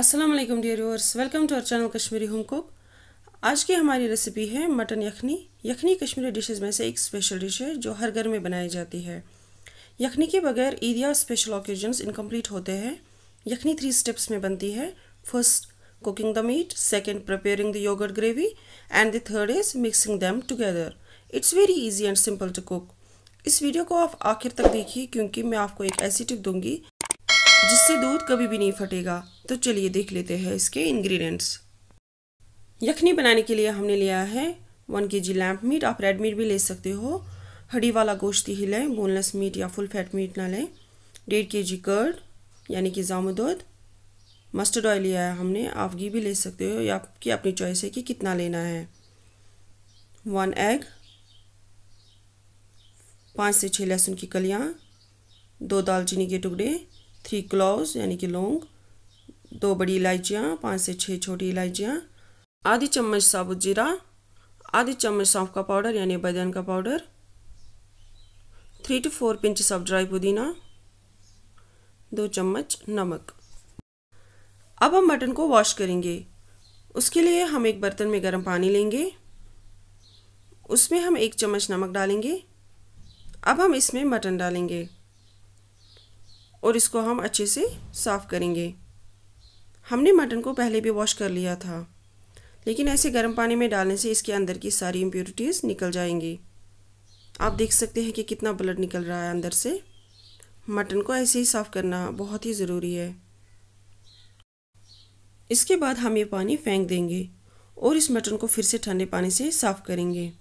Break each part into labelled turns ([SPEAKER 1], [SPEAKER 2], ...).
[SPEAKER 1] Aslam dear viewers welcome to our channel Kashmiri home cook आज की हमारी रेसिपी है मटन यखनी यखनी कश्मीरी डिशेस में से एक स्पेशल डिश है जो हर घर में बनाई जाती है यखनी के बगैर ईद या स्पेशल ओकेजन्स इनकम्प्लीट होते हैं यखनी थ्री स्टेप्स में बनती है first cooking the meat second preparing the yoghurt gravy and the third is mixing them together it's very easy and simple to cook इस वीडियो को आप आखिर तक देखिए क्योंकि मैं आपको एक ऐसी टिप दूंगी जिससे दूध कभी भी नहीं फटेगा तो चलिए देख लेते हैं इसके इंग्रेडिएंट्स यखनी बनाने के लिए हमने लिया है one K G lamb meat आप रेड मीट भी ले सकते हो हड्डी वाला गोश्त ही लें बोनलेस मीट या फुल फैट मीट ना लें डेढ़ के जी कर्ड यानी कि जाम दूध मस्टर्ड ऑयल लिया है हमने आप घी भी ले सकते हो या आपकी अपनी चॉइस है कि कितना लेना है वन एग पाँच से छः लहसुन की कलियाँ दो दालचीनी के टुकड़े थ्री क्लोज यानी कि लौंग दो बड़ी इलायचियाँ पाँच से छः छोटी इलायचियाँ आधी चम्मच साबुत जीरा आधी चम्मच सौंफ का पाउडर यानी बदन का powder three to four pinch of dry पुदीना दो चम्मच नमक अब हम मटन को वॉश करेंगे उसके लिए हम एक बर्तन में गर्म पानी लेंगे उसमें हम एक चम्मच नमक डालेंगे अब हम इसमें मटन डालेंगे और इसको हम अच्छे से साफ़ करेंगे हमने मटन को पहले भी वॉश कर लिया था लेकिन ऐसे गर्म पानी में डालने से इसके अंदर की सारी इम्प्योरिटीज़ निकल जाएंगी आप देख सकते हैं कि कितना ब्लड निकल रहा है अंदर से मटन को ऐसे ही साफ़ करना बहुत ही ज़रूरी है इसके बाद हम ये पानी फेंक देंगे और इस मटन को फिर से ठंडे पानी से साफ़ करेंगे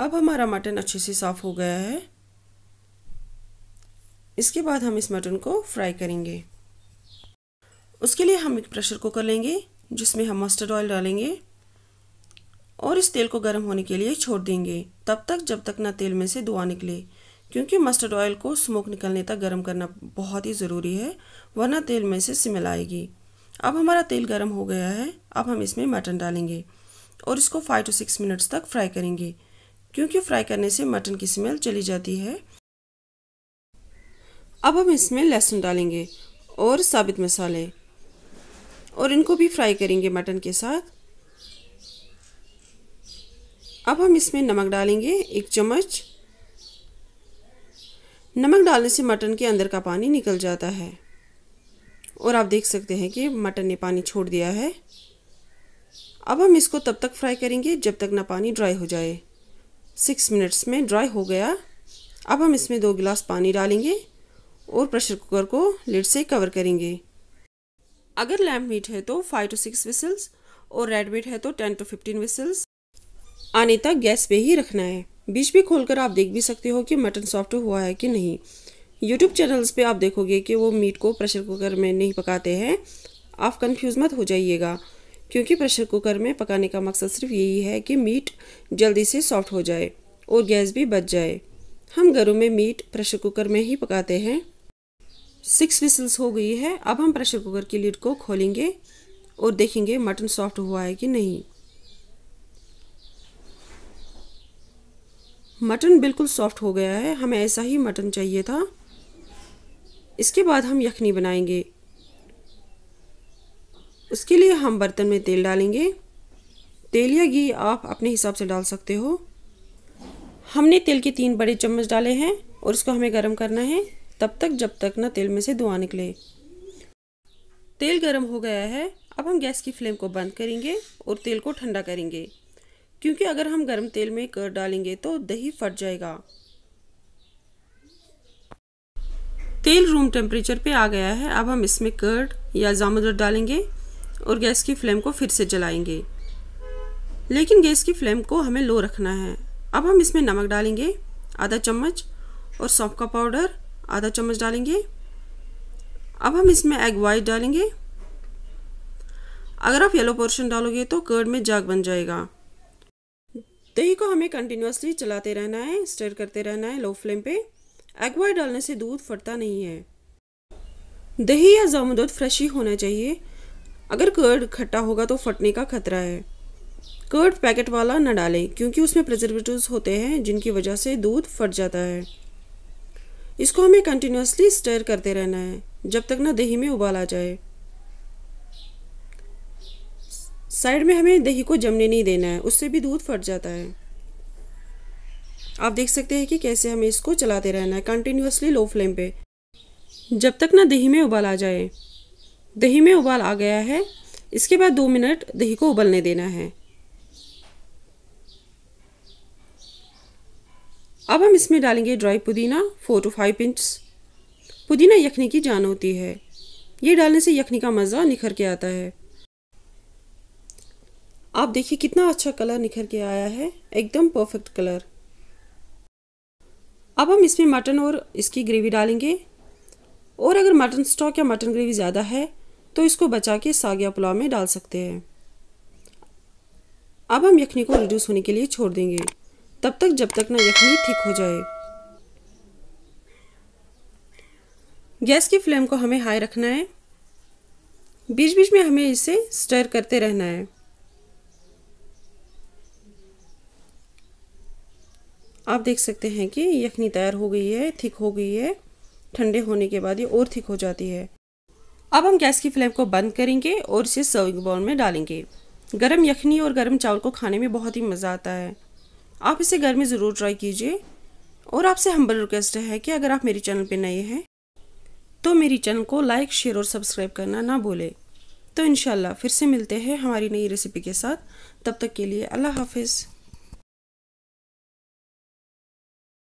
[SPEAKER 1] अब हमारा मटन अच्छे से साफ़ हो गया है इसके बाद हम इस मटन को फ्राई करेंगे उसके लिए हम एक प्रेशर कुकर लेंगे जिसमें हम मस्टर्ड ऑयल डालेंगे और इस तेल को गर्म होने के लिए छोड़ देंगे तब तक जब तक ना तेल में से धुआं निकले क्योंकि मस्टर्ड ऑयल को स्मोक निकलने तक गर्म करना बहुत ही ज़रूरी है वरना तेल में से सिमल आएगी अब हमारा तेल गर्म हो गया है अब हम इसमें मटन डालेंगे और इसको फाइव टू सिक्स मिनट्स तक फ्राई करेंगे क्योंकि फ्राई करने से मटन की स्मेल चली जाती है अब हम इसमें लहसुन डालेंगे और साबित मसाले और इनको भी फ्राई करेंगे मटन के साथ अब हम इसमें नमक डालेंगे एक चम्मच नमक डालने से मटन के अंदर का पानी निकल जाता है और आप देख सकते हैं कि मटन ने पानी छोड़ दिया है अब हम इसको तब तक फ्राई करेंगे जब तक ना पानी ड्राई हो जाए सिक्स मिनट्स में ड्राई हो गया अब हम इसमें दो गिलास पानी डालेंगे और प्रेशर कुकर को लिड से कवर करेंगे अगर लैम्प मीट है तो फाइव टू सिक्स विसल्स और रेड मीट है तो टेन टू फिफ्टीन विसल्स आने तक गैस पे ही रखना है बीच भी खोलकर आप देख भी सकते हो कि मटन सॉफ्ट हुआ है कि नहीं यूट्यूब चैनल्स पे आप देखोगे कि वो मीट को प्रेशर कुकर में नहीं पकाते हैं आप कंफ्यूज मत हो जाइएगा क्योंकि प्रेशर कुकर में पकाने का मकसद सिर्फ यही है कि मीट जल्दी से सॉफ्ट हो जाए और गैस भी बच जाए हम घरों में मीट प्रेशर कुकर में ही पकाते हैं सिक्स विसल्स हो गई है अब हम प्रेशर कुकर की लीड को खोलेंगे और देखेंगे मटन सॉफ्ट हुआ है कि नहीं मटन बिल्कुल सॉफ्ट हो गया है हमें ऐसा ही मटन चाहिए था इसके बाद हम यखनी बनाएंगे उसके लिए हम बर्तन में तेल डालेंगे तेल या घी आप अपने हिसाब से डाल सकते हो हमने तेल के तीन बड़े चम्मच डाले हैं और इसको हमें गर्म करना है तब तक जब तक ना तेल में से धुआं निकले तेल गर्म हो गया है अब हम गैस की फ्लेम को बंद करेंगे और तेल को ठंडा करेंगे क्योंकि अगर हम गर्म तेल में कर डालेंगे तो दही फट जाएगा तेल रूम टेम्परेचर पे आ गया है अब हम इसमें कर्ड या जामुदर डालेंगे और गैस की फ्लेम को फिर से जलाएंगे लेकिन गैस की फ्लेम को हमें लो रखना है अब हम इसमें नमक डालेंगे आधा चम्मच और सौंफ का पाउडर आधा चम्मच डालेंगे अब हम इसमें एग वाइट डालेंगे अगर आप येलो पोर्शन डालोगे तो कर्ड में जाग बन जाएगा दही को हमें कंटिन्यूसली चलाते रहना है स्टर करते रहना है लो फ्लेम पे एग वाइट डालने से दूध फटता नहीं है दही या जामुन दूध फ्रेश ही होना चाहिए अगर कर्ड खट्टा होगा तो फटने का खतरा है कर्ड पैकेट वाला न डालें क्योंकि उसमें प्रजर्वेटिव होते हैं जिनकी वजह से दूध फट जाता है इसको हमें कंटिन्यूसली स्टर करते रहना है जब तक ना दही में उबाल आ जाए साइड में हमें दही को जमने नहीं देना है उससे भी दूध फट जाता है आप देख सकते हैं कि कैसे हमें इसको चलाते रहना है कंटिन्यूसली लो फ्लेम पे जब तक ना दही में उबाल आ जाए दही में उबाल आ गया है इसके बाद दो मिनट दही को उबलने देना है अब हम इसमें डालेंगे ड्राई पुदीना फोर टू फाइव इंच पुदीना यखनी की जान होती है ये डालने से यखनी का मज़ा निखर के आता है आप देखिए कितना अच्छा कलर निखर के आया है एकदम परफेक्ट कलर अब हम इसमें मटन और इसकी ग्रेवी डालेंगे और अगर मटन स्टॉक या मटन ग्रेवी ज़्यादा है तो इसको बचा के साग या पुलाव में डाल सकते हैं अब हम यखनी को रिड्यूस होने के लिए छोड़ देंगे तब तक जब तक ना यखनी ठीक हो जाए गैस की फ्लेम को हमें हाई रखना है बीच बीच में हमें इसे स्टर करते रहना है आप देख सकते हैं कि यखनी तैयार हो गई है ठीक हो गई है ठंडे होने के बाद ये और ठीक हो जाती है अब हम गैस की फ्लेम को बंद करेंगे और इसे सर्विंग बाउल में डालेंगे गरम यखनी और गरम चावल को खाने में बहुत ही मज़ा आता है आप इसे घर में ज़रूर ट्राई कीजिए और आपसे हम्बल रिक्वेस्ट है कि अगर आप मेरे चैनल पर नए हैं तो मेरी चैनल को लाइक शेयर और सब्सक्राइब करना ना भूलें तो इन फिर से मिलते हैं हमारी नई रेसिपी के साथ तब तक के लिए अल्लाह हाफिज़